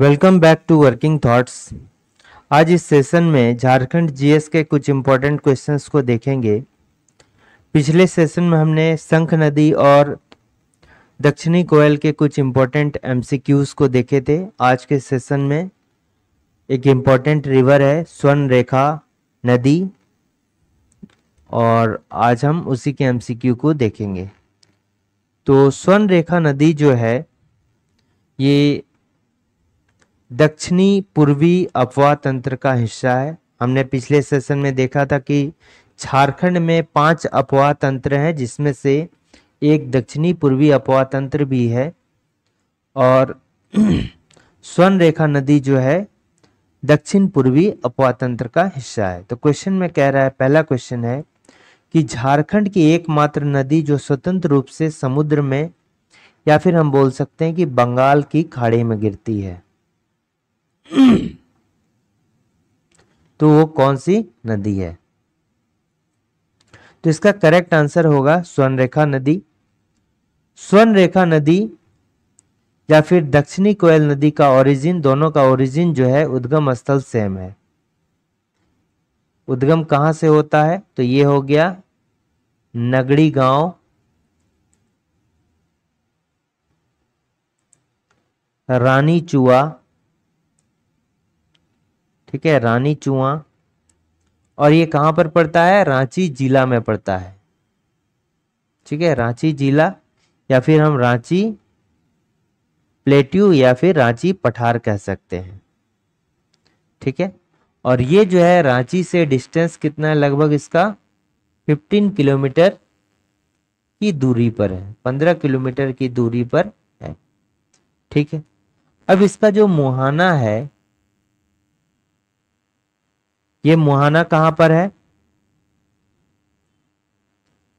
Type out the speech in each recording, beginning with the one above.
Welcome back to Working Thoughts आज इस session में झारखंड जीएस के कुछ इम्पोर्टेंट क्वेश्चंस को देखेंगे पिछले सेशन में हमने संख नदी और दक्षिणी कोयल के कुछ इम्पोर्टेंट एमसीक्यूज को देखे थे आज के सेशन में एक इम्पोर्टेंट रिवर है स्वर्ण रेखा नदी और आज हम उसी के एमसीक्यू को देखेंगे तो स्वर्ण रेखा नदी जो है ये दक्षिणी पूर्वी अफवाह तंत्र का हिस्सा है हमने पिछले सेशन में देखा था कि झारखंड में पांच अफवाह तंत्र हैं जिसमें से एक दक्षिणी पूर्वी अफवाह तंत्र भी है और स्वर्ण रेखा नदी जो है दक्षिण पूर्वी अपवा तंत्र का हिस्सा है तो क्वेश्चन में कह रहा है पहला क्वेश्चन है कि झारखंड की एकमात्र नदी जो स्वतंत्र रूप से समुद्र में या फिर हम बोल सकते हैं कि बंगाल की खाड़ी में गिरती है तो वो कौन सी नदी है तो इसका करेक्ट आंसर होगा स्वर्णरेखा नदी स्वर्णरेखा नदी या फिर दक्षिणी कोयल नदी का ओरिजिन दोनों का ओरिजिन जो है उद्गम स्थल सेम है उद्गम कहां से होता है तो ये हो गया नगड़ी गांव रानी चुआ ठीक है रानी चुआ और ये कहाँ पर पड़ता है रांची जिला में पड़ता है ठीक है रांची जिला या फिर हम रांची प्लेट्यू या फिर रांची पठार कह सकते हैं ठीक है और ये जो है रांची से डिस्टेंस कितना है लगभग इसका 15 किलोमीटर की दूरी पर है 15 किलोमीटर की दूरी पर है ठीक है अब इसका जो मुहाना है ये मुहाना कहां पर है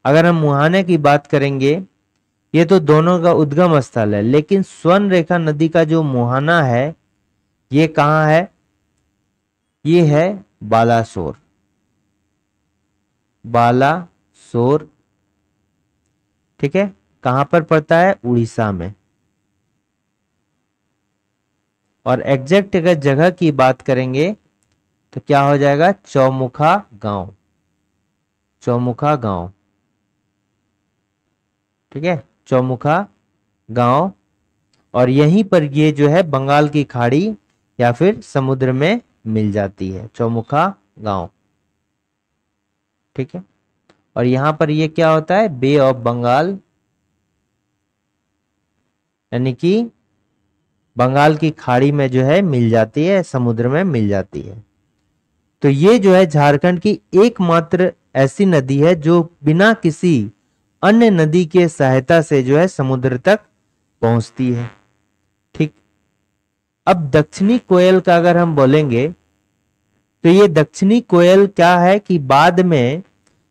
अगर हम मुहाने की बात करेंगे ये तो दोनों का उद्गम स्थल है लेकिन स्वर्ण रेखा नदी का जो मुहाना है ये कहां है ये है बालासोर बालासोर ठीक है कहां पर पड़ता है उड़ीसा में और एग्जैक्ट अगर जगह की बात करेंगे तो क्या हो जाएगा चौमुखा गांव चौमुखा गांव ठीक है चौमुखा गांव और यहीं पर ये जो है बंगाल की खाड़ी या फिर समुद्र में मिल जाती है चौमुखा गांव ठीक है और यहां पर ये क्या होता है बे ऑफ बंगाल यानी कि बंगाल की खाड़ी में जो है मिल जाती है समुद्र में मिल जाती है तो ये जो है झारखंड की एकमात्र ऐसी नदी है जो बिना किसी अन्य नदी के सहायता से जो है समुद्र तक पहुंचती है ठीक अब दक्षिणी कोयल का अगर हम बोलेंगे तो ये दक्षिणी कोयल क्या है कि बाद में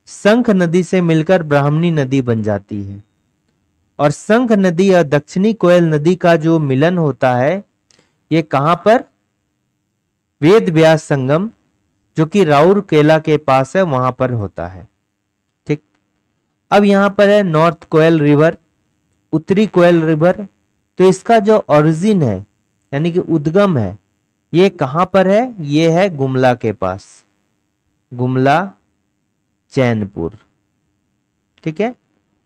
संख नदी से मिलकर ब्राह्मणी नदी बन जाती है और संख नदी और दक्षिणी कोयल नदी का जो मिलन होता है ये कहां पर वेद व्यास संगम जो कि राउरकेला के पास है वहां पर होता है ठीक अब यहाँ पर है नॉर्थ कोयल रिवर उत्तरी कोयल रिवर तो इसका जो ओरिजिन है यानी कि उद्गम है ये कहाँ पर है ये है गुमला के पास गुमला चैनपुर ठीक है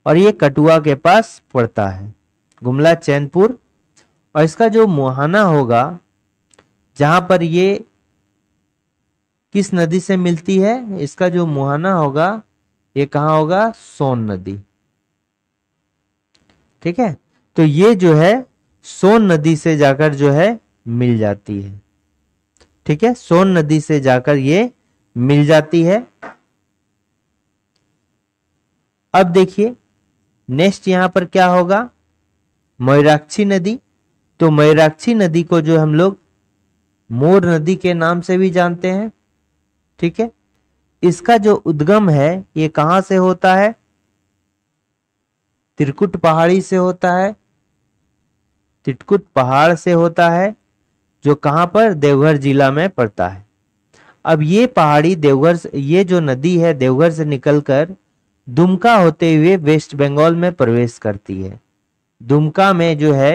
और ये कटुआ के पास पड़ता है गुमला चैनपुर और इसका जो मुहाना होगा जहाँ पर ये किस नदी से मिलती है इसका जो मुहाना होगा ये कहा होगा सोन नदी ठीक है तो ये जो है सोन नदी से जाकर जो है मिल जाती है ठीक है सोन नदी से जाकर ये मिल जाती है अब देखिए नेक्स्ट यहां पर क्या होगा मयूराक्षी नदी तो मयूराक्षी नदी को जो हम लोग मोर नदी के नाम से भी जानते हैं ठीक है इसका जो उद्गम है ये कहां से होता है त्रिकुट पहाड़ी से होता है त्रिकुट पहाड़ से होता है जो कहां पर देवघर जिला में पड़ता है अब ये पहाड़ी देवघर ये जो नदी है देवघर से निकलकर दुमका होते हुए वेस्ट बंगाल में प्रवेश करती है दुमका में जो है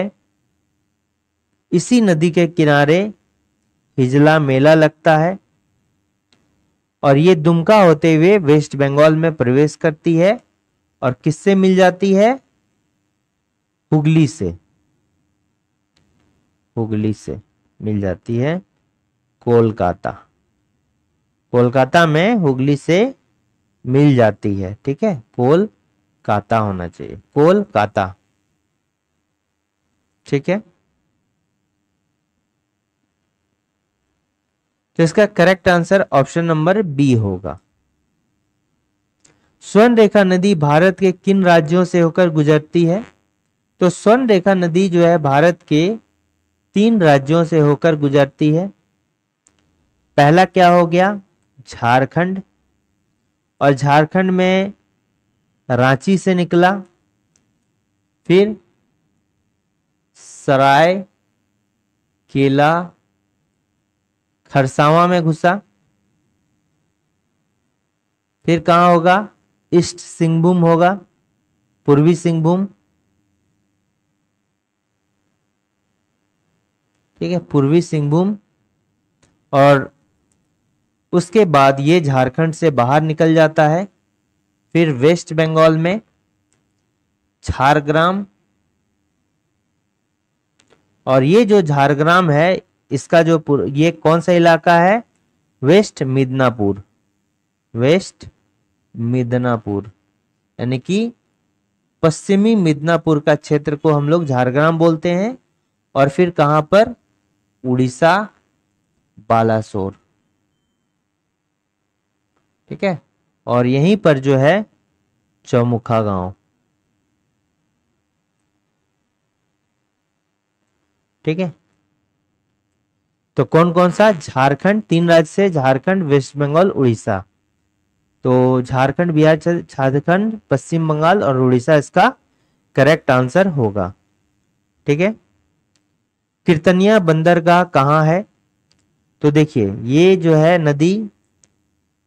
इसी नदी के किनारे हिजला मेला लगता है और ये दुमका होते हुए वेस्ट बंगाल में प्रवेश करती है और किससे मिल जाती है हुगली से हुगली से मिल जाती है कोलकाता कोलकाता में हुगली से मिल जाती है ठीक है कोलकाता होना चाहिए कोलकाता ठीक है तो इसका correct answer option number B होगा स्वर्ण रेखा नदी भारत के किन राज्यों से होकर गुजरती है तो स्वर्ण रेखा नदी जो है भारत के तीन राज्यों से होकर गुजरती है पहला क्या हो गया झारखंड और झारखंड में रांची से निकला फिर सराय केला खरसावा में घुसा फिर कहाँ होगा ईस्ट सिंहभूम होगा पूर्वी सिंहभूम ठीक है पूर्वी सिंहभूम और उसके बाद ये झारखंड से बाहर निकल जाता है फिर वेस्ट बंगाल में झारग्राम और ये जो झारग्राम है इसका जो ये कौन सा इलाका है वेस्ट मिदनापुर वेस्ट मिदनापुर यानी कि पश्चिमी मिदनापुर का क्षेत्र को हम लोग झारग्राम बोलते हैं और फिर कहाँ पर उड़ीसा बालासोर ठीक है और यहीं पर जो है चौमुखा गांव ठीक है तो कौन कौन सा झारखंड तीन राज्य से झारखंड वेस्ट बंगाल उड़ीसा तो झारखंड बिहार झारखंड पश्चिम बंगाल और उड़ीसा इसका करेक्ट आंसर होगा ठीक है कीर्तनिया बंदरगाह कहाँ है तो देखिए ये जो है नदी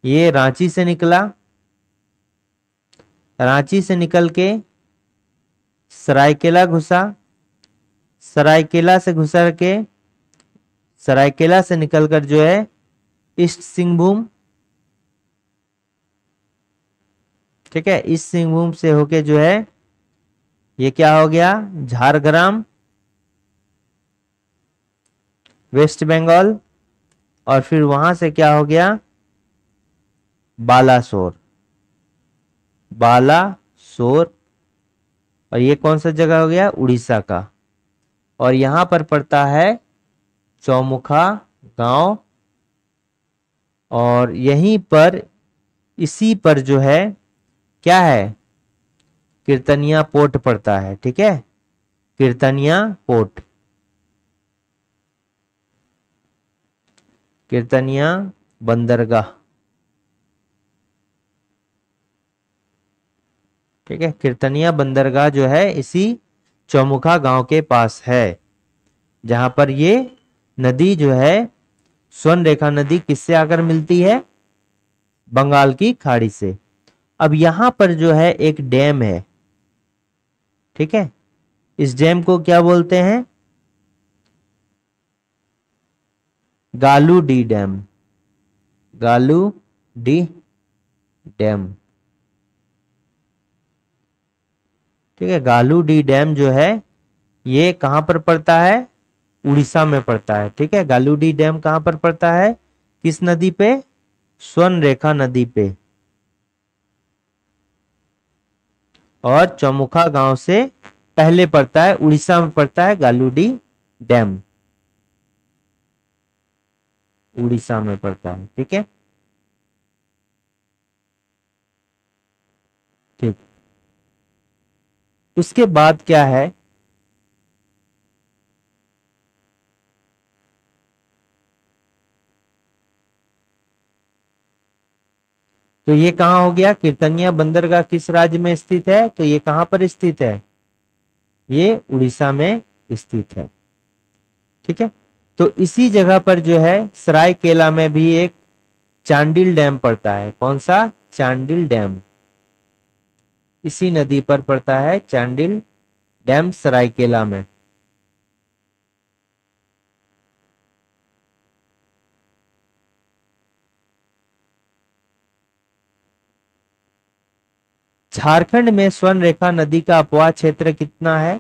ये रांची से निकला रांची से निकल के सरायकेला घुसा सरायकेला से घुसर के सरायकेला से निकलकर जो है ईस्ट सिंहभूम ठीक है ईस्ट सिंहभूम से होके जो है ये क्या हो गया झारग्राम वेस्ट बंगाल और फिर वहां से क्या हो गया बालासोर बालासोर और ये कौन सा जगह हो गया उड़ीसा का और यहां पर पड़ता है चौमुखा गांव और यहीं पर इसी पर जो है क्या है कीर्तनिया पोर्ट पड़ता है ठीक है कीर्तनिया पोर्ट कीर्तनिया बंदरगाह ठीक है कीर्तनिया बंदरगाह जो है इसी चौमुखा गांव के पास है जहां पर ये नदी जो है स्वर्ण रेखा नदी किससे आकर मिलती है बंगाल की खाड़ी से अब यहां पर जो है एक डैम है ठीक है इस डैम को क्या बोलते हैं Galudih dam Galudih dam ठीक है गालू डी डैम जो है ये कहां पर पड़ता है उड़ीसा में पड़ता है ठीक है गालूडी डैम कहां पर पड़ता है किस नदी पे स्वर्ण रेखा नदी पे और चौमुखा गांव से पहले पड़ता है उड़ीसा में पड़ता है गालूडी डैम उड़ीसा में पड़ता है ठीक है ठीक उसके बाद क्या है तो ये कहाँ हो गया कीर्तनिया बंदरगाह किस राज्य में स्थित है तो ये कहाँ पर स्थित है ये उड़ीसा में स्थित है ठीक है तो इसी जगह पर जो है सराय केला में भी एक चांडिल डैम पड़ता है कौन सा चांडिल डैम इसी नदी पर पड़ता है चांडिल डैम सरायकेला में झारखंड में स्वर्ण रेखा नदी का अपवाह क्षेत्र कितना है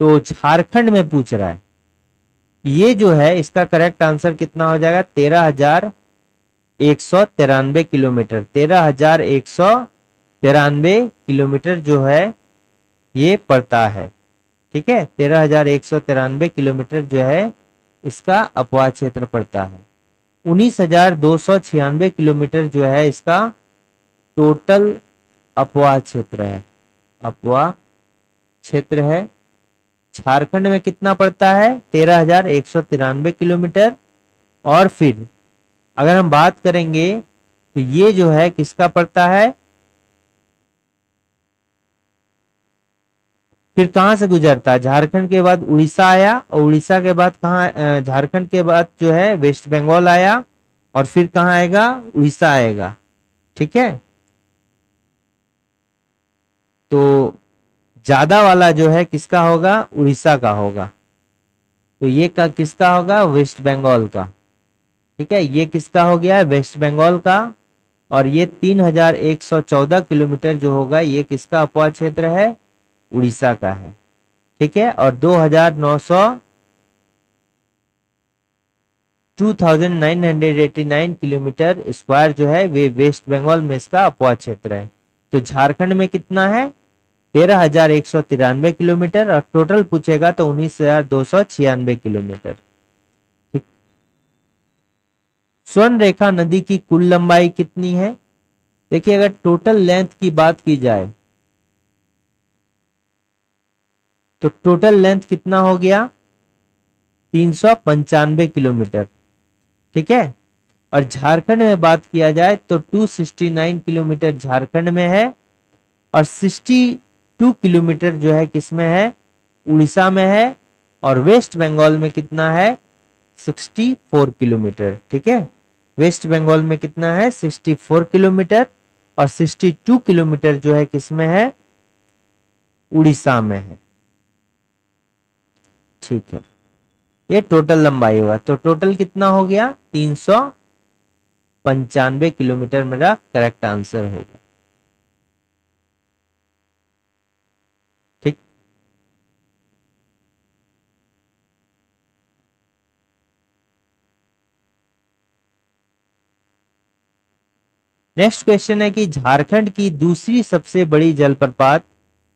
तो झारखंड में पूछ रहा है ये जो है इसका करेक्ट आंसर कितना हो जाएगा तेरह हजार एक सौ तिरानवे किलोमीटर तेरह हजार एक सौ तिरानवे किलोमीटर जो है ये पड़ता है ठीक है तेरह हजार एक सौ तिरानवे किलोमीटर जो है इसका अपवाह क्षेत्र पड़ता है उन्नीस हजार दो सौ छियानवे किलोमीटर जो है इसका टोटल अपवा क्षेत्र है अपवा क्षेत्र है झारखंड में कितना पड़ता है तेरह हजार एक सौ तिरानवे किलोमीटर और फिर अगर हम बात करेंगे तो ये जो है किसका पड़ता है फिर कहाँ से गुजरता है झारखंड के बाद उड़ीसा आया और उड़ीसा के बाद कहा झारखंड के बाद जो है वेस्ट बंगाल आया और फिर कहाँ आएगा उड़ीसा आएगा ठीक है तो ज्यादा वाला जो है किसका होगा उड़ीसा का होगा तो ये का किसका होगा वेस्ट बंगाल का ठीक है ये किसका हो गया वेस्ट बंगाल का और ये 3114 किलोमीटर जो होगा ये किसका अपवा क्षेत्र है उड़ीसा का है ठीक है और 2900 2989 किलोमीटर स्क्वायर जो है वे वेस्ट बंगाल में इसका अपवा क्षेत्र है तो झारखंड में कितना है तेरह हजार एक सौ तिरानवे किलोमीटर और टोटल पूछेगा तो उन्नीस हजार दो सौ छियानवे किलोमीटर स्वर्ण रेखा नदी की कुल लंबाई कितनी है देखिए अगर टोटल लेंथ की बात की जाए तो टोटल लेंथ कितना हो गया तीन सौ पंचानवे किलोमीटर ठीक है और झारखंड में बात किया जाए तो 269 किलोमीटर झारखंड में है और सिक्सटी टू किलोमीटर जो है किसमें है उड़ीसा में है और वेस्ट बंगाल में कितना है 64 किलोमीटर ठीक है वेस्ट बंगाल में कितना है 64 किलोमीटर और 62 किलोमीटर जो है किसमें है उड़ीसा में है ठीक है ये टोटल लंबाई हुआ तो टोटल कितना हो गया तीन सौ पंचानवे किलोमीटर मेरा करेक्ट आंसर होगा नेक्स्ट क्वेश्चन है कि झारखंड की दूसरी सबसे बड़ी जलप्रपात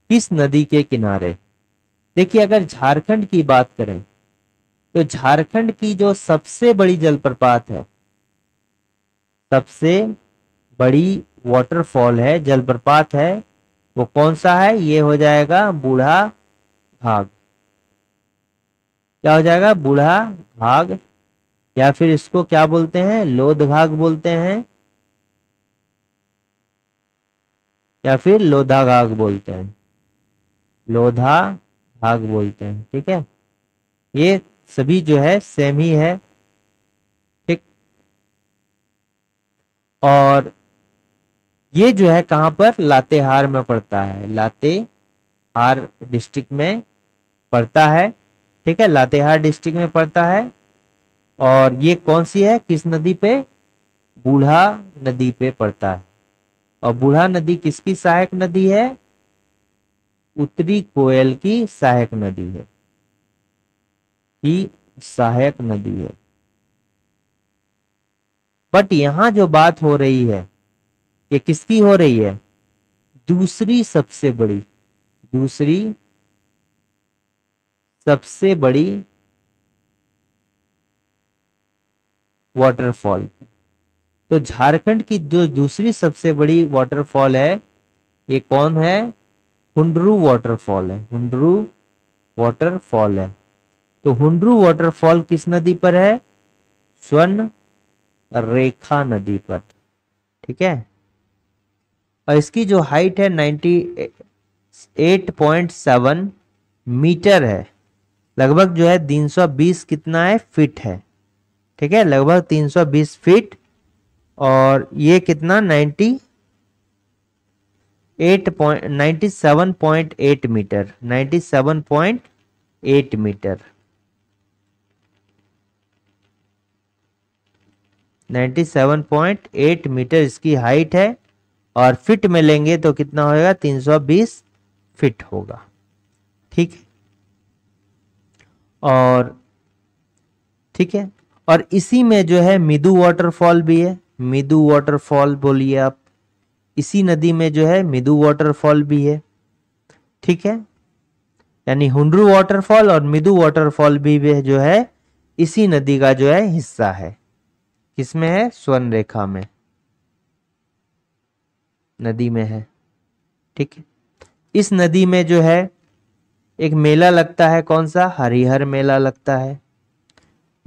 किस नदी के किनारे देखिए अगर झारखंड की बात करें तो झारखंड की जो सबसे बड़ी जलप्रपात है सबसे बड़ी वाटरफॉल है जलप्रपात है वो कौन सा है ये हो जाएगा बूढ़ा भाग क्या हो जाएगा बूढ़ा भाग या फिर इसको क्या बोलते हैं लोध भाग बोलते हैं या फिर लोधा घाघ बोलते हैं लोधा घाघ बोलते हैं ठीक है ये सभी जो है सेम ही है ठीक और ये जो है कहाँ पर लातेहार में पड़ता है लातेहार डिस्ट्रिक्ट में पड़ता है ठीक है लातेहार डिस्ट्रिक्ट में पड़ता है और ये कौन सी है किस नदी पे बूढ़ा नदी पे पड़ता है और बूढ़ा नदी किसकी सहायक नदी है उत्तरी कोयल की सहायक नदी है ही सहायक नदी है बट यहां जो बात हो रही है ये किसकी हो रही है दूसरी सबसे बड़ी दूसरी सबसे बड़ी वाटरफॉल तो झारखंड की जो दूसरी सबसे बड़ी वाटरफॉल है ये कौन है हुंडरू वाटरफॉल है हुंडरू वाटरफॉल है तो हुंडरू वाटरफॉल किस नदी पर है स्वर्ण रेखा नदी पर ठीक है और इसकी जो हाइट है ninety eight point seven metre है लगभग जो है 320 कितना है फिट है ठीक है लगभग 320 फीट और ये कितना ninety eight point ninety seven point eight metre ninety seven point eight metre ninety seven point eight metre इसकी हाइट है और फिट में लेंगे तो कितना होगा तीन सौ बीस फिट होगा ठीक है और ठीक है और इसी में जो है मिदू वाटरफॉल भी है मिदु वाटरफॉल बोलिए आप इसी नदी में जो है मिदु वाटरफॉल भी है ठीक है यानी हुंड्रू वाटरफॉल और मिदु वाटरफॉल भी जो है इसी नदी का जो है हिस्सा है किसमें है स्वर्ण रेखा में नदी में है ठीक है इस नदी में जो है एक मेला लगता है कौन सा हरिहर मेला लगता है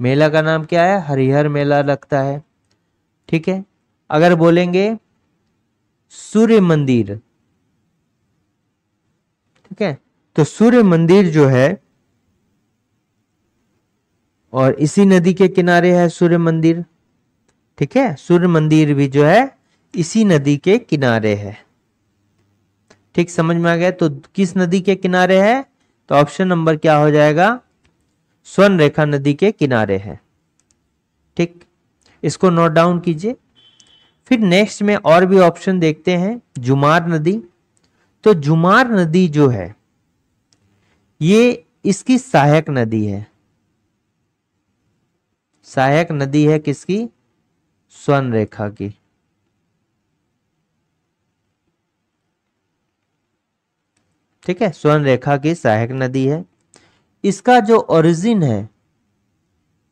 मेला का नाम क्या है हरिहर मेला लगता है ठीक है अगर बोलेंगे सूर्य मंदिर ठीक है तो सूर्य मंदिर जो है और इसी नदी के किनारे है सूर्य मंदिर ठीक है सूर्य मंदिर भी जो है इसी नदी के किनारे है ठीक समझ में आ गया तो किस नदी के किनारे है तो ऑप्शन नंबर क्या हो जाएगा स्वर्ण रेखा नदी के किनारे है ठीक इसको नोट डाउन कीजिए फिर नेक्स्ट में और भी ऑप्शन देखते हैं जुमार नदी तो जुमार नदी जो है ये इसकी सहायक नदी है सहायक नदी है किसकी स्वर्ण रेखा की ठीक है स्वर्ण रेखा की सहायक नदी है इसका जो ओरिजिन है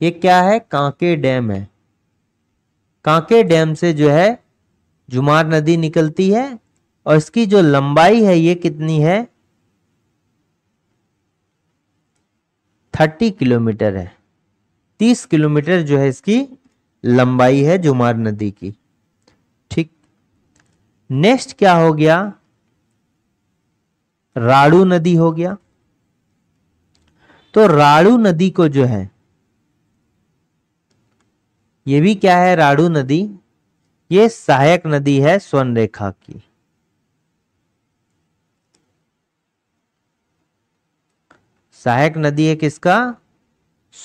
ये क्या है कांके डैम है कांके डैम से जो है जुमार नदी निकलती है और इसकी जो लंबाई है ये कितनी है थर्टी किलोमीटर है तीस किलोमीटर जो है इसकी लंबाई है जुमार नदी की ठीक नेक्स्ट क्या हो गया राड़ू नदी हो गया तो राड़ू नदी को जो है ये भी क्या है राड़ू नदी ये सहायक नदी है स्वर्ण रेखा की सहायक नदी है किसका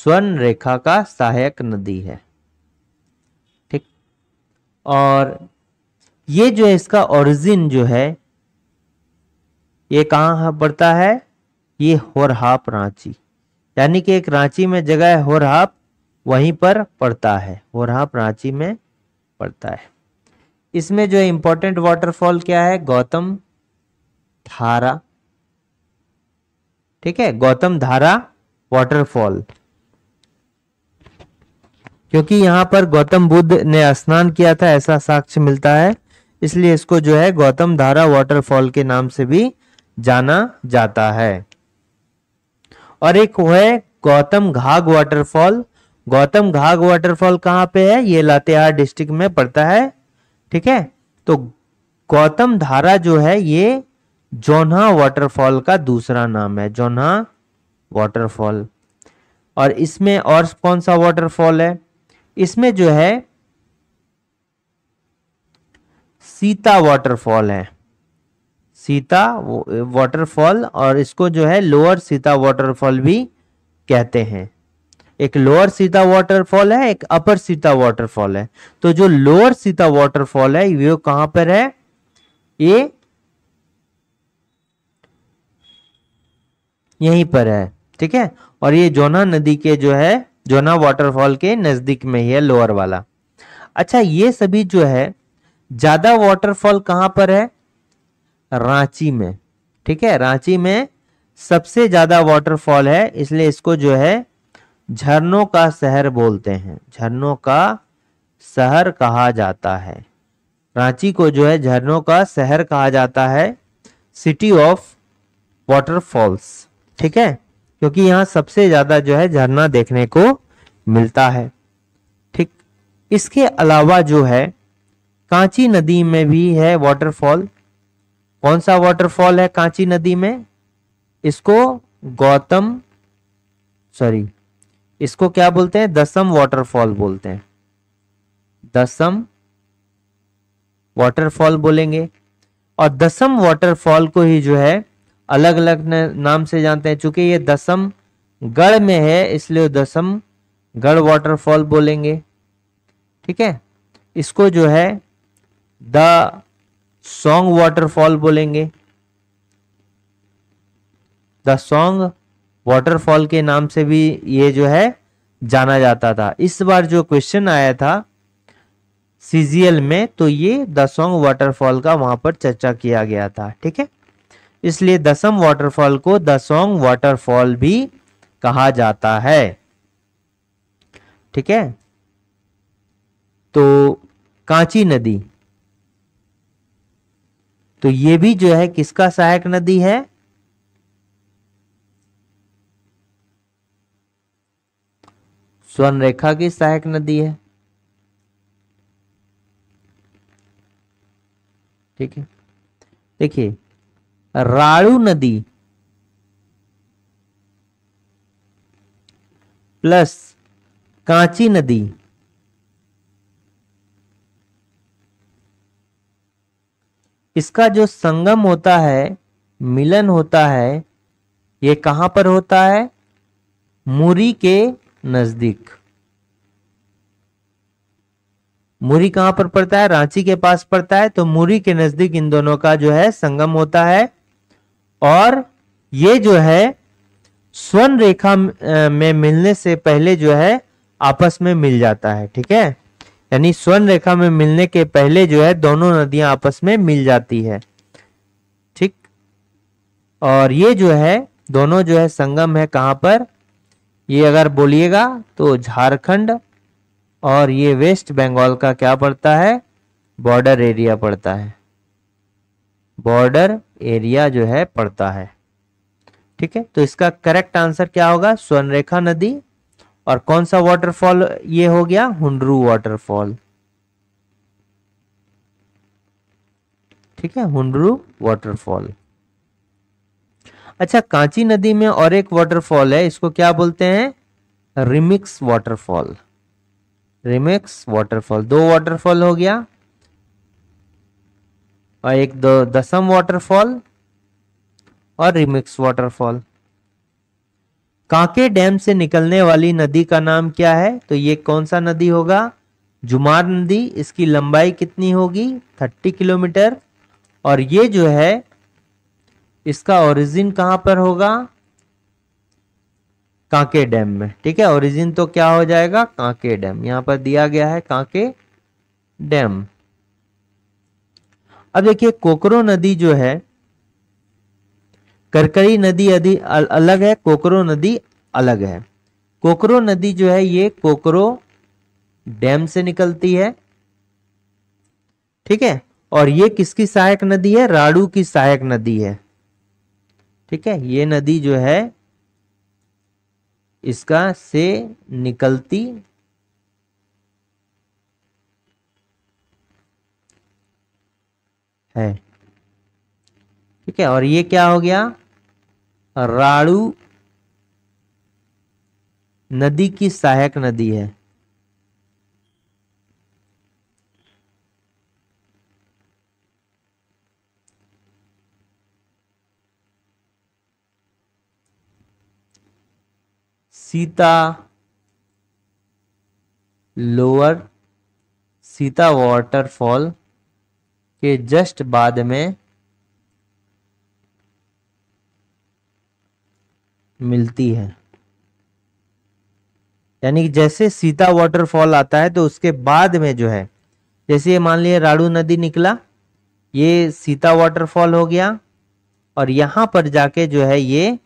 स्वर्ण रेखा का सहायक नदी है ठीक और ये जो है इसका ओरिजिन जो है ये कहाँ हाँ पड़ता है ये होरहाप रांची यानी कि एक रांची में जगह है होरहाप वहीं पर पड़ता है वो रहा प्राची में पड़ता है इसमें जो इंपॉर्टेंट वाटरफॉल क्या है गौतम धारा ठीक है गौतम धारा वाटरफॉल क्योंकि यहां पर गौतम बुद्ध ने स्नान किया था ऐसा साक्ष्य मिलता है इसलिए इसको जो है गौतम धारा वाटरफॉल के नाम से भी जाना जाता है और एक वो है गौतम घाघ वाटरफॉल गौतम घाघ वाटरफॉल कहाँ पे है ये लातेहार डिस्ट्रिक्ट में पड़ता है ठीक है तो गौतम धारा जो है ये जोन्हा वाटरफॉल का दूसरा नाम है जोन्हा वाटरफॉल और इसमें और कौन सा वाटरफॉल है इसमें जो है सीता वाटरफॉल है सीता वाटरफॉल और इसको जो है लोअर सीता वाटरफॉल भी कहते हैं एक लोअर सीता वाटरफॉल है एक अपर सीता वाटरफॉल है तो जो लोअर सीता वाटरफॉल है ये कहां पर है ये यहीं पर है ठीक है और ये जोना नदी के जो है जोना वाटरफॉल के नजदीक में ही है लोअर वाला अच्छा ये सभी जो है ज्यादा वाटरफॉल कहां पर है रांची में ठीक है रांची में सबसे ज्यादा वाटरफॉल है इसलिए इसको जो है झरनों का शहर बोलते हैं झरनों का शहर कहा जाता है रांची को जो है झरनों का शहर कहा जाता है सिटी ऑफ वाटरफॉल्स ठीक है क्योंकि यहाँ सबसे ज्यादा जो है झरना देखने को मिलता है ठीक इसके अलावा जो है कांची नदी में भी है वाटरफॉल कौन सा वाटरफॉल है कांची नदी में इसको गौतम सॉरी इसको क्या बोलते हैं दसम वाटरफॉल बोलते हैं दसम वाटरफॉल बोलेंगे और दसम वाटरफॉल को ही जो है अलग अलग नाम से जानते हैं चूंकि ये दसम गढ़ में है इसलिए दसम गढ़ वाटरफॉल बोलेंगे ठीक है इसको जो है द सोंग वाटरफॉल बोलेंगे द सोंग वाटरफॉल के नाम से भी ये जो है जाना जाता था इस बार जो क्वेश्चन आया था सीजीएल में तो ये दसोंग वाटरफॉल का वहां पर चर्चा किया गया था ठीक है इसलिए दसम वाटरफॉल को दसोंग वाटरफॉल भी कहा जाता है ठीक है तो कांची नदी तो ये भी जो है किसका सहायक नदी है स्वर्ण रेखा की सहायक नदी है ठीक है देखिए राड़ू नदी प्लस कांची नदी इसका जो संगम होता है मिलन होता है ये कहां पर होता है मुरी के नज़दीक मुरी कहां पर पड़ता है रांची के पास पड़ता है तो मुरी के नज़दीक इन दोनों का जो है संगम होता है और ये जो है स्वर्ण रेखा में मिलने से पहले जो है आपस में मिल जाता है ठीक है यानी स्वर्ण रेखा में मिलने के पहले जो है दोनों नदियां आपस में मिल जाती है ठीक और ये जो है दोनों जो है संगम है कहां पर ये अगर बोलिएगा तो झारखंड और ये वेस्ट बंगाल का क्या पड़ता है बॉर्डर एरिया पड़ता है बॉर्डर एरिया जो है पड़ता है ठीक है तो इसका करेक्ट आंसर क्या होगा स्वर्णरेखा नदी और कौन सा वाटरफॉल ये हो गया हुंडरू वाटरफॉल ठीक है हुंडरू वाटरफॉल अच्छा कांची नदी में और एक वाटरफॉल है इसको क्या बोलते हैं रिमिक्स वाटरफॉल रिमिक्स वाटरफॉल दो वाटरफॉल हो गया और एक दो दसम वाटरफॉल और रिमिक्स वाटरफॉल कांके डैम से निकलने वाली नदी का नाम क्या है तो ये कौन सा नदी होगा जुमार नदी इसकी लंबाई कितनी होगी थर्टी किलोमीटर और ये जो है इसका ओरिजिन कहाँ पर होगा कांके डैम में ठीक है ओरिजिन तो क्या हो जाएगा कांके डैम यहां पर दिया गया है कांके डैम अब देखिए कोकरो नदी जो है करकरी नदी यदि अलग है कोकरो नदी अलग है कोकरो नदी जो है ये कोकरो डैम से निकलती है ठीक है और ये किसकी सहायक नदी है राड़ू की सहायक नदी है ठीक है ये नदी जो है इसका से निकलती है ठीक है और ये क्या हो गया राड़ू नदी की सहायक नदी है सीता लोअर सीता वाटरफॉल के जस्ट बाद में मिलती है यानी कि जैसे सीता वाटरफॉल आता है तो उसके बाद में जो है जैसे ये मान लिया राड़ू नदी निकला ये सीता वाटरफॉल हो गया और यहाँ पर जाके जो है ये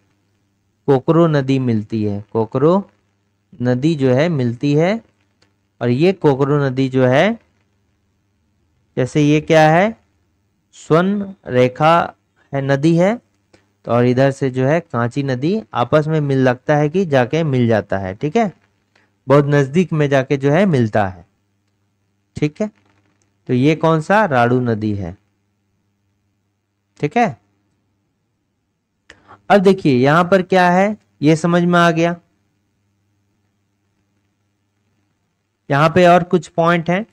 कोकरो नदी मिलती है कोकरो नदी जो है मिलती है और ये कोकरो नदी जो है जैसे ये क्या है स्वर्ण रेखा है नदी है तो और इधर से जो है कांची नदी आपस में मिल लगता है कि जाके मिल जाता है ठीक है बहुत नज़दीक में जाके जो है मिलता है ठीक है तो ये कौन सा राड़ू नदी है ठीक है अब देखिए यहां पर क्या है ये समझ में आ गया यहां पे और कुछ पॉइंट है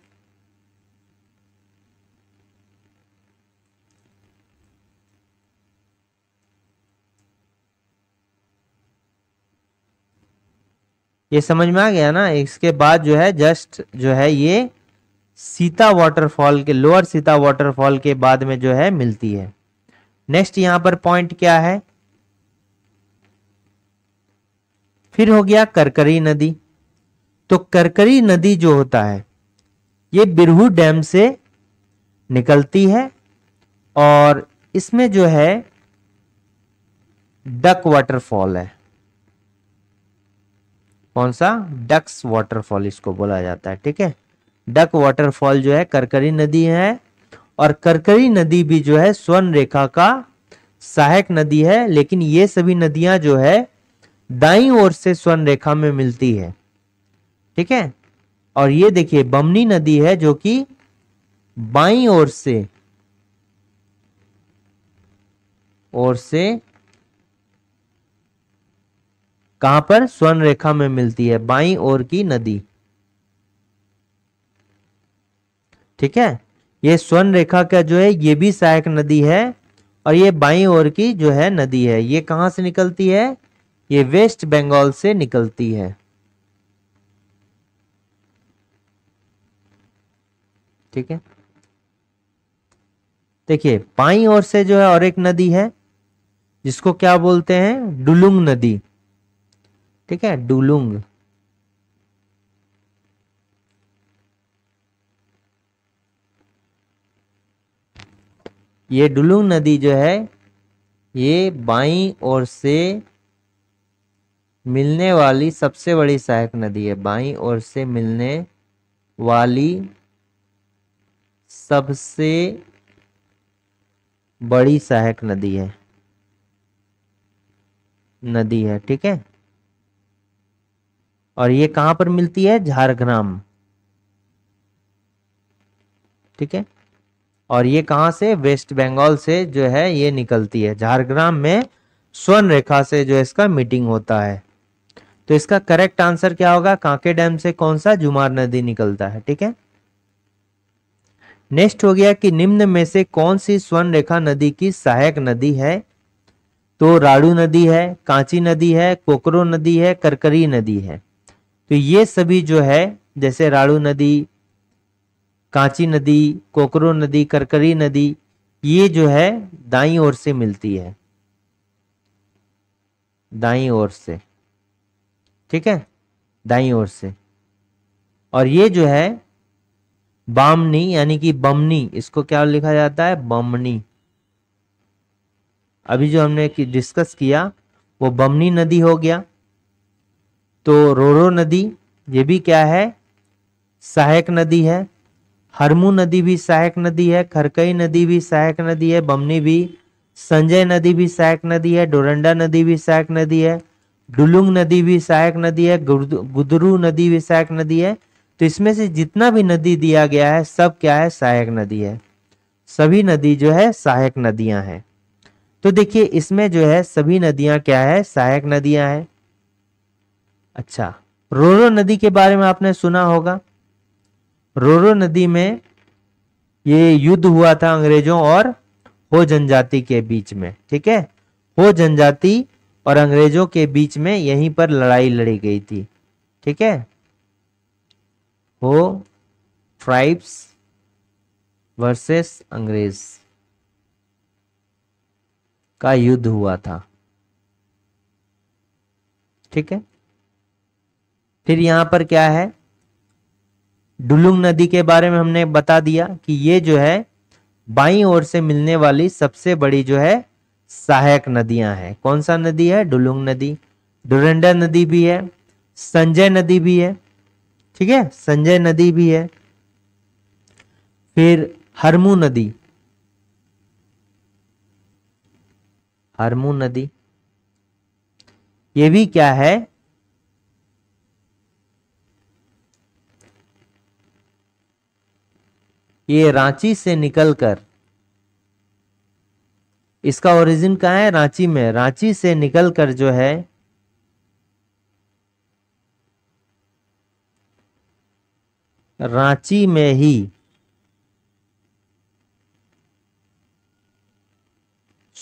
ये समझ में आ गया ना इसके बाद जो है जस्ट जो है ये सीता वाटरफॉल के लोअर सीता वाटरफॉल के बाद में जो है मिलती है नेक्स्ट यहां पर पॉइंट क्या है फिर हो गया करकरी नदी तो करकरी नदी जो होता है ये बिरहू डैम से निकलती है और इसमें जो है डक वाटरफॉल है कौन सा डक्स वाटरफॉल इसको बोला जाता है ठीक है डक वाटरफॉल जो है करकरी नदी है और करकरी नदी भी जो है स्वर्ण रेखा का सहायक नदी है लेकिन ये सभी नदियां जो है दाई ओर से स्वर्ण रेखा में मिलती है ठीक है और ये देखिए बमनी नदी है जो कि बाई ओर से ओर से कहां पर स्वर्ण रेखा में मिलती है बाई ओर की नदी ठीक है ये स्वर्ण रेखा का जो है ये भी सहायक नदी है और ये बाई ओर की जो है नदी है ये कहां से निकलती है ये वेस्ट बंगाल से निकलती है ठीक है देखिए पाई ओर से जो है और एक नदी है जिसको क्या बोलते हैं डुलुंग नदी ठीक है डुलुंग ये डुलुंग नदी जो है ये बाई ओर से मिलने वाली सबसे बड़ी सहायक नदी है बाई और से मिलने वाली सबसे बड़ी सहायक नदी है नदी है ठीक है और ये कहाँ पर मिलती है झारग्राम ठीक है और ये कहाँ से वेस्ट बंगाल से जो है ये निकलती है झारग्राम में स्वर्ण रेखा से जो इसका मीटिंग होता है तो इसका करेक्ट आंसर क्या होगा कांके डैम से कौन सा जुमार नदी निकलता है ठीक है नेक्स्ट हो गया कि निम्न में से कौन सी स्वर्ण रेखा नदी की सहायक नदी है तो राड़ू नदी है कांची नदी है कोकरो नदी है करकरी नदी है तो ये सभी जो है जैसे राड़ू नदी कांची नदी कोकरो नदी करकरी नदी ये जो है दाई ओर से मिलती है दाई ओर से ठीक है दाई ओर से और ये जो है बामनी यानी कि बमनी इसको क्या लिखा जाता है बमनी अभी जो हमने कि डिस्कस किया वो बमनी नदी हो गया तो रोरो नदी ये भी क्या है सहायक नदी है हरमू नदी भी सहायक नदी है खरकई नदी भी सहायक नदी है बमनी भी संजय नदी भी सहायक नदी है डोरंडा नदी भी सहायक नदी है डुलुंग नदी भी सहायक नदी है गुदरू नदी भी सहायक नदी है तो इसमें से जितना भी नदी दिया गया है सब क्या है सहायक नदी है सभी नदी जो है सहायक नदियां हैं तो देखिए इसमें जो है सभी नदियां क्या है सहायक नदियां हैं अच्छा रोरो नदी के बारे में आपने सुना होगा रोरो नदी में ये युद्ध हुआ था अंग्रेजों और हो जनजाति के बीच में ठीक है हो जनजाति और अंग्रेजों के बीच में यहीं पर लड़ाई लड़ी गई थी ठीक है हो ट्राइब्स वर्सेस अंग्रेज का युद्ध हुआ था ठीक है फिर यहां पर क्या है डुलुंग नदी के बारे में हमने बता दिया कि ये जो है बाई ओर से मिलने वाली सबसे बड़ी जो है सहायक नदियां हैं कौन सा नदी है डुलुंग नदी डुरंडा नदी भी है संजय नदी भी है ठीक है संजय नदी भी है फिर हरमू नदी हरमू नदी ये भी क्या है ये रांची से निकलकर इसका ओरिजिन कहाँ है रांची में रांची से निकल कर जो है रांची में ही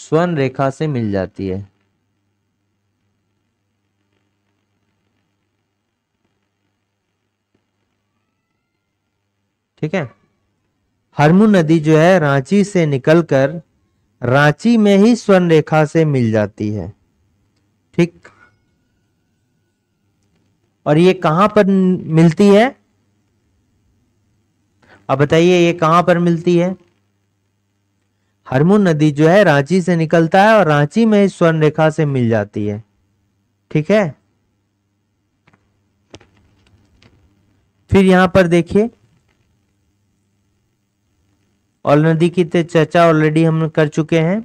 स्वर्ण रेखा से मिल जाती है ठीक है हरमू नदी जो है रांची से निकलकर रांची में ही स्वर्ण रेखा से मिल जाती है ठीक और ये कहां पर मिलती है अब बताइए ये कहां पर मिलती है हरमू नदी जो है रांची से निकलता है और रांची में स्वर्ण रेखा से मिल जाती है ठीक है फिर यहां पर देखिए ऑलरेडी की चर्चा ऑलरेडी हम कर चुके हैं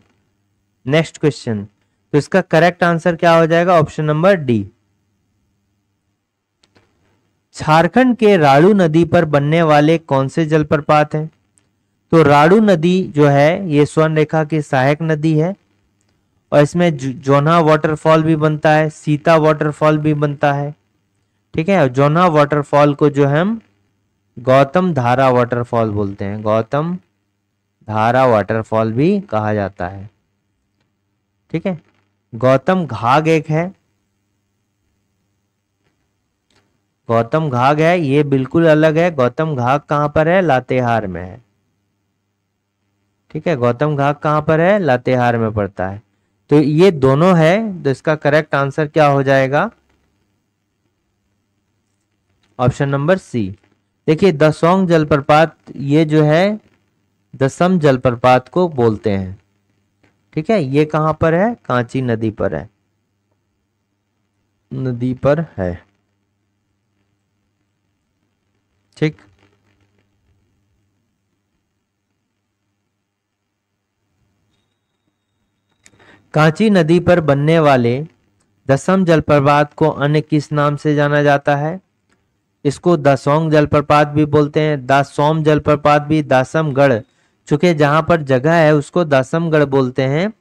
नेक्स्ट क्वेश्चन तो इसका करेक्ट आंसर क्या हो जाएगा ऑप्शन नंबर डी झारखंड के राड़ू नदी पर बनने वाले कौन से जलप्रपात हैं तो राड़ू नदी जो है ये स्वर्ण रेखा की सहायक नदी है और इसमें जोना वाटरफॉल भी बनता है सीता वाटरफॉल भी बनता है ठीक है और जोना वाटरफॉल को जो हम गौतम धारा वाटरफॉल बोलते हैं गौतम धारा वाटरफॉल भी कहा जाता है ठीक है गौतम घाग एक है गौतम घाग है ये बिल्कुल अलग है गौतम घाग कहां पर है लातेहार में है ठीक है गौतम घाग कहां पर है लातेहार में पड़ता है तो ये दोनों है तो इसका करेक्ट आंसर क्या हो जाएगा ऑप्शन नंबर सी देखिए द जलप्रपात ये जो है दसम जलप्रपात को बोलते हैं ठीक है ये कहां पर है कांची नदी पर है नदी पर है ठीक कांची नदी पर बनने वाले दसम जलप्रपात को अन्य किस नाम से जाना जाता है इसको दसोंग जलप्रपात भी बोलते हैं दासोम जलप्रपात भी दासमगढ़ चूंकि जहां पर जगह है उसको दासमगढ़ बोलते हैं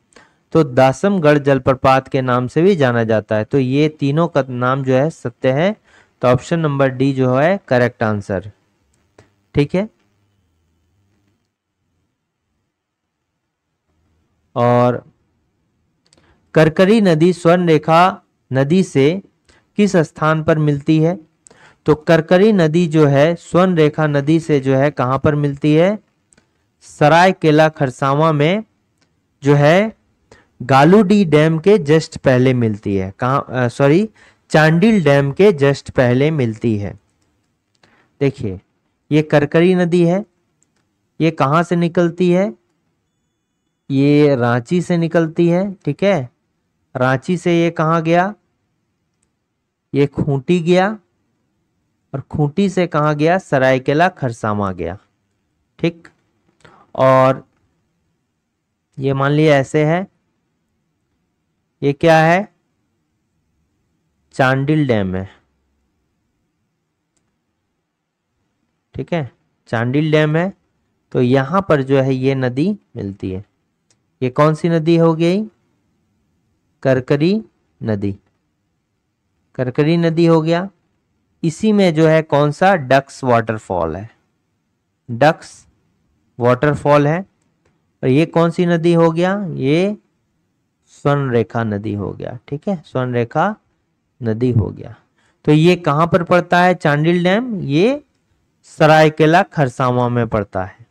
तो दासमगढ़ जलप्रपात के नाम से भी जाना जाता है तो ये तीनों का नाम जो है सत्य है तो ऑप्शन नंबर डी जो है करेक्ट आंसर ठीक है और करकरी नदी स्वर्ण रेखा नदी से किस स्थान पर मिलती है तो करकरी नदी जो है स्वर्ण रेखा नदी से जो है कहां पर मिलती है सराय केला खरसावा में जो है गालूडी डैम के जस्ट पहले मिलती है कहाँ सॉरी चांडिल डैम के जस्ट पहले मिलती है देखिए ये करकरी नदी है ये कहाँ से निकलती है ये रांची से निकलती है ठीक है रांची से ये कहाँ गया ये खूंटी गया और खूंटी से कहाँ गया सरायकेला खरसामा गया ठीक और ये मान लिया ऐसे है ये क्या है चांडिल डैम है ठीक है चांडिल डैम है तो यहाँ पर जो है ये नदी मिलती है ये कौन सी नदी हो गई करकरी नदी करकरी नदी हो गया इसी में जो है कौन सा डक्स वाटरफॉल है डक्स वाटरफॉल है और ये कौन सी नदी हो गया ये स्वर्णरेखा नदी हो गया ठीक है स्वर्णरेखा नदी हो गया तो ये कहाँ पर पड़ता है चांडिल डैम ये सरायकेला खरसावा में पड़ता है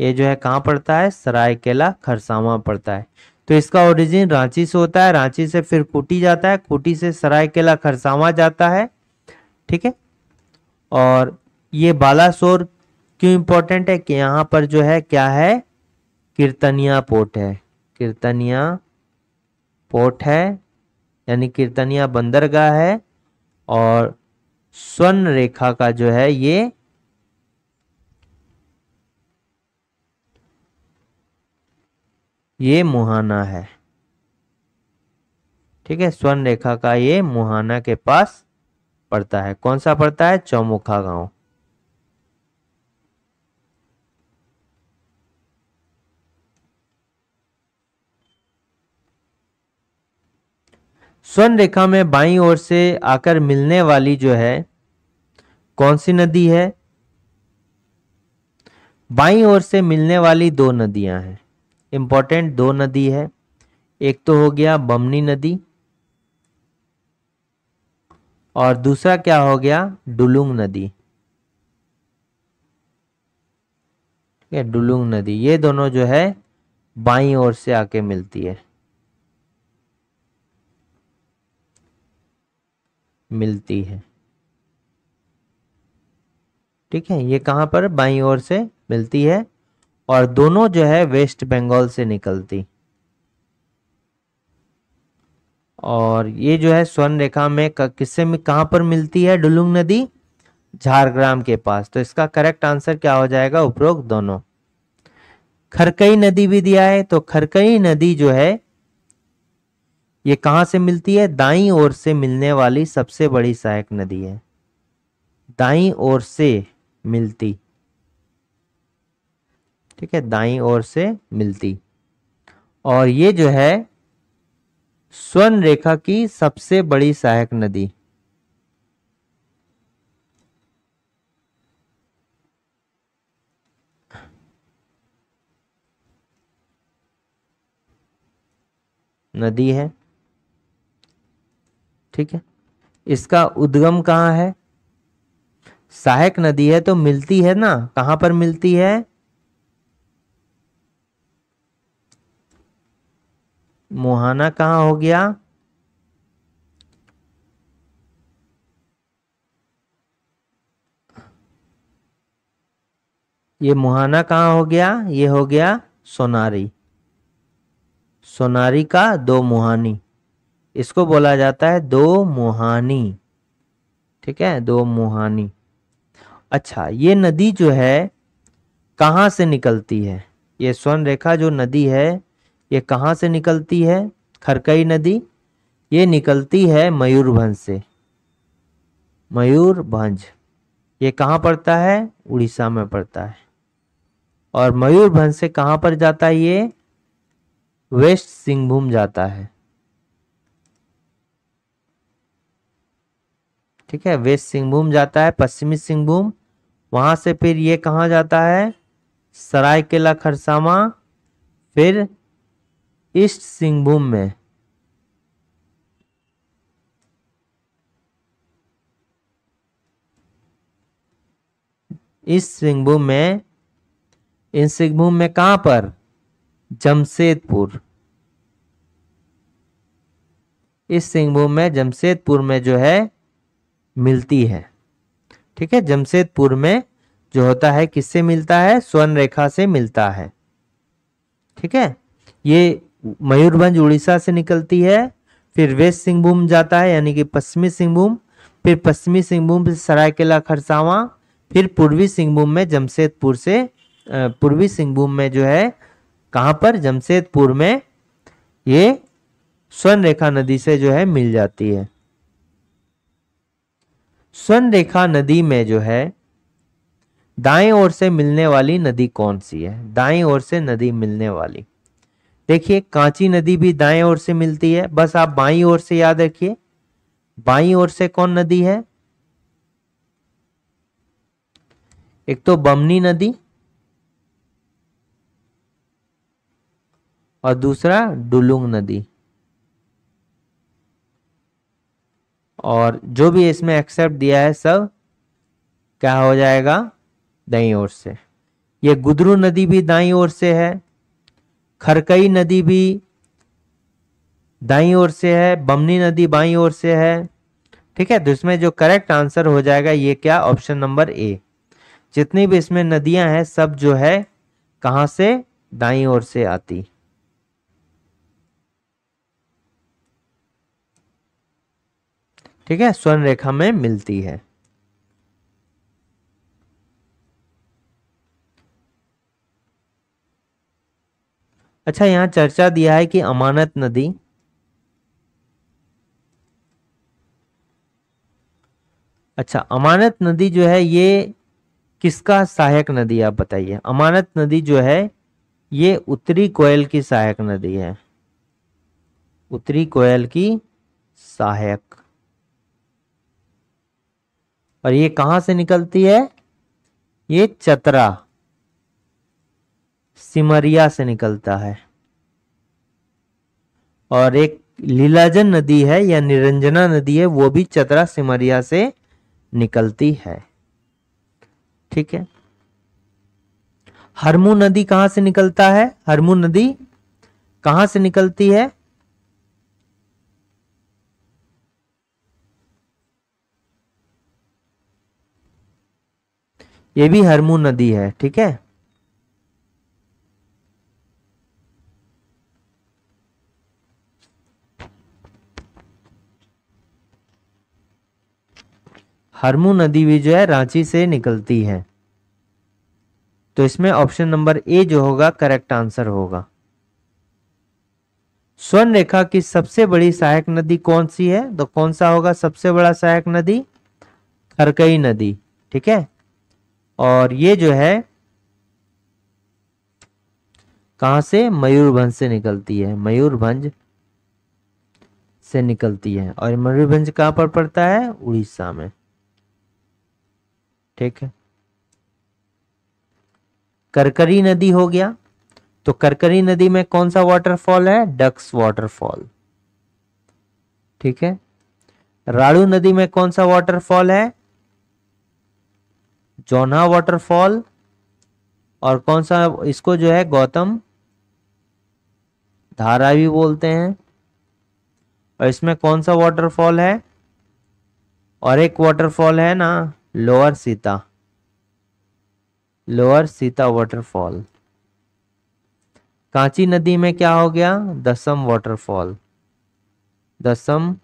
ये जो है कहां पड़ता है सरायकेला खरसावा पड़ता है तो इसका ओरिजिन रांची से होता है रांची से फिर कुटी जाता है कुटी से सरायकेला खरसावा जाता है ठीक है और ये बालासोर क्यों इंपॉर्टेंट है कि यहां पर जो है क्या है कीर्तनिया पोर्ट है कीर्तनिया पोर्ट है यानी कीर्तनिया बंदरगाह है और स्वर्ण रेखा का जो है ये ये मुहाना है ठीक है स्वर्ण रेखा का ये मुहाना के पास पड़ता है कौन सा पड़ता है चौमुखा गांव स्वर्ण रेखा में बाई ओर से आकर मिलने वाली जो है कौन सी नदी है बाई ओर से मिलने वाली दो नदियां हैं इंपॉर्टेंट दो नदी है एक तो हो गया बमनी नदी और दूसरा क्या हो गया डुलुंग नदी डुलुंग नदी ये दोनों जो है बाई ओर से आके मिलती है मिलती है ठीक है ये कहां पर बाई ओर से मिलती है और दोनों जो है वेस्ट बंगाल से निकलती और ये जो है स्वर्ण रेखा में किससे में कहां पर मिलती है डुलुंग नदी झारग्राम के पास तो इसका करेक्ट आंसर क्या हो जाएगा उपरोक्त दोनों खरकई नदी भी दिया है तो खरकई नदी जो है ये कहाँ से मिलती है दाई ओर से मिलने वाली सबसे बड़ी सहायक नदी है दाई ओर से मिलती ठीक है दाई ओर से मिलती और ये जो है स्वर्ण रेखा की सबसे बड़ी सहायक नदी नदी है ठीक है इसका उद्गम कहाँ है सहायक नदी है तो मिलती है ना कहां पर मिलती है मुहाना कहां हो गया ये मुहाना कहां हो गया ये हो गया सोनारी सोनारी का दो मुहानी इसको बोला जाता है दो मुहानी ठीक है दो मुहानी अच्छा ये नदी जो है कहाँ से निकलती है ये स्वर्ण रेखा जो नदी है ये कहाँ से निकलती है खरकई नदी ये निकलती है मयूरभंज से मयूरभंज ये कहाँ पड़ता है उड़ीसा में पड़ता है और मयूरभंज से कहाँ पर जाता है ये वेस्ट सिंहभूम जाता है ठीक है वेस्ट सिंहभूम जाता है पश्चिमी सिंहभूम वहां से फिर ये कहाँ जाता है सरायकेला खरसावा फिर ईस्ट सिंहभूम में इस सिंहभूम में इन सिंहभूम में कहां पर जमशेदपुर इस सिंहभूम में जमशेदपुर में जो है मिलती है ठीक है जमशेदपुर में जो होता है किससे मिलता है स्वर्ण रेखा से मिलता है ठीक है ये मयूरभंज उड़ीसा से निकलती है फिर वेस्ट सिंहभूम जाता है यानी कि पश्चिमी सिंहभूम फिर पश्चिमी सिंहभूम से सरायकेला खरसावा फिर पूर्वी सिंहभूम में जमशेदपुर से पूर्वी सिंहभूम में जो है कहाँ पर जमशेदपुर में ये स्वर्ण रेखा नदी से जो है मिल जाती है सुनरेखा नदी में जो है दाएं ओर से मिलने वाली नदी कौन सी है दाएं ओर से नदी मिलने वाली देखिए कांची नदी भी दाएं ओर से मिलती है बस आप बाई ओर से याद रखिए बाई ओर से कौन नदी है एक तो बमनी नदी और दूसरा डुलुंग नदी और जो भी इसमें एक्सेप्ट दिया है सब क्या हो जाएगा दाई ओर से ये गुदरू नदी भी दाई ओर से है खरकई नदी भी दाई ओर से है बमनी नदी बाई ओर से है ठीक है तो इसमें जो करेक्ट आंसर हो जाएगा ये क्या ऑप्शन नंबर ए जितनी भी इसमें नदियां हैं सब जो है कहाँ से दाई ओर से आती ठीक है स्वर्ण रेखा में मिलती है अच्छा यहां चर्चा दिया है कि अमानत नदी अच्छा अमानत नदी जो है ये किसका सहायक नदी आप बताइए अमानत नदी जो है ये उत्तरी कोयल की सहायक नदी है उत्तरी कोयल की सहायक और ये कहां से निकलती है ये चतरा सिमरिया से निकलता है और एक लीलाजन नदी है या निरंजना नदी है वो भी चतरा सिमरिया से निकलती है ठीक है हरमू नदी कहां से निकलता है हरमू नदी कहां से निकलती है ये भी हरमू नदी है ठीक है हरमू नदी भी जो है रांची से निकलती है तो इसमें ऑप्शन नंबर ए जो होगा करेक्ट आंसर होगा स्वर्ण रेखा की सबसे बड़ी सहायक नदी कौन सी है तो कौन सा होगा सबसे बड़ा सहायक नदी खरकई नदी ठीक है और ये जो है कहां से मयूरभंज से निकलती है मयूरभंज से निकलती है और मयूरभंज कहां पर पड़ता है उड़ीसा में ठीक है करकरी नदी हो गया तो करकरी नदी में कौन सा वाटरफॉल है डक्स वाटरफॉल ठीक है राड़ू नदी में कौन सा वाटरफॉल है जोना वाटरफॉल और कौन सा इसको जो है गौतम धारा भी बोलते हैं और इसमें कौन सा वाटरफॉल है और एक वाटरफॉल है ना lower Sita lower Sita waterfall Kanchi नदी में क्या हो गया दसम वाटरफॉल दसम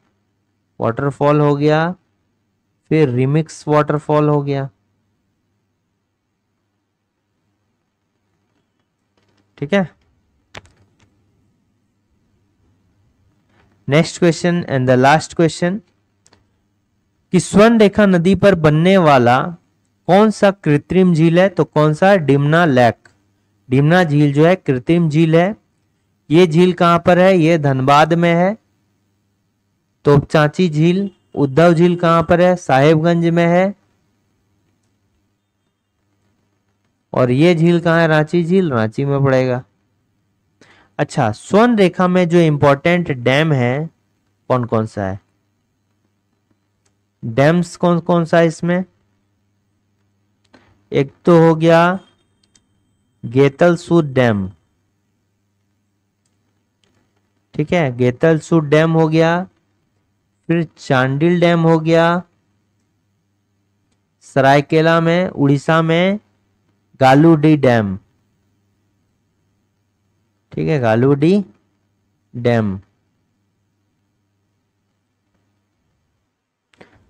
वाटरफॉल हो गया फिर रिमिक्स वाटरफॉल हो गया ठीक है next question and the last question कि स्वर्ण रेखा नदी पर बनने वाला कौन सा कृत्रिम झील है तो कौन सा डिमना लेक डिमना झील जो है कृत्रिम झील है ये झील कहां पर है ये धनबाद में है तो चाची झील उद्धव झील कहां पर है साहेबगंज में है और ये झील कहाँ है रांची झील रांची में पड़ेगा अच्छा स्वर्ण रेखा में जो इम्पोर्टेंट डैम है कौन कौन सा है डैम्स कौन कौन सा है इसमें एक तो हो गया गेतलसूद डैम ठीक है गेतलसूद डैम हो गया फिर चांडिल डैम हो गया सरायकेला में उड़ीसा में गालूडी डैम ठीक है गालूडी डैम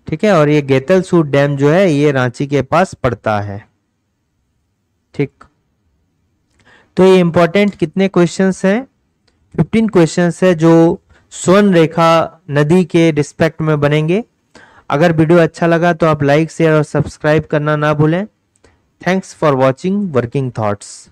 ठीक है और ये सूट डैम जो है ये रांची के पास पड़ता है ठीक तो ये इंपॉर्टेंट कितने क्वेश्चंस हैं फिफ्टीन क्वेश्चंस है जो स्वर्ण रेखा नदी के रिस्पेक्ट में बनेंगे अगर वीडियो अच्छा लगा तो आप लाइक शेयर और सब्सक्राइब करना ना भूलें Thanks for watching Working Thoughts.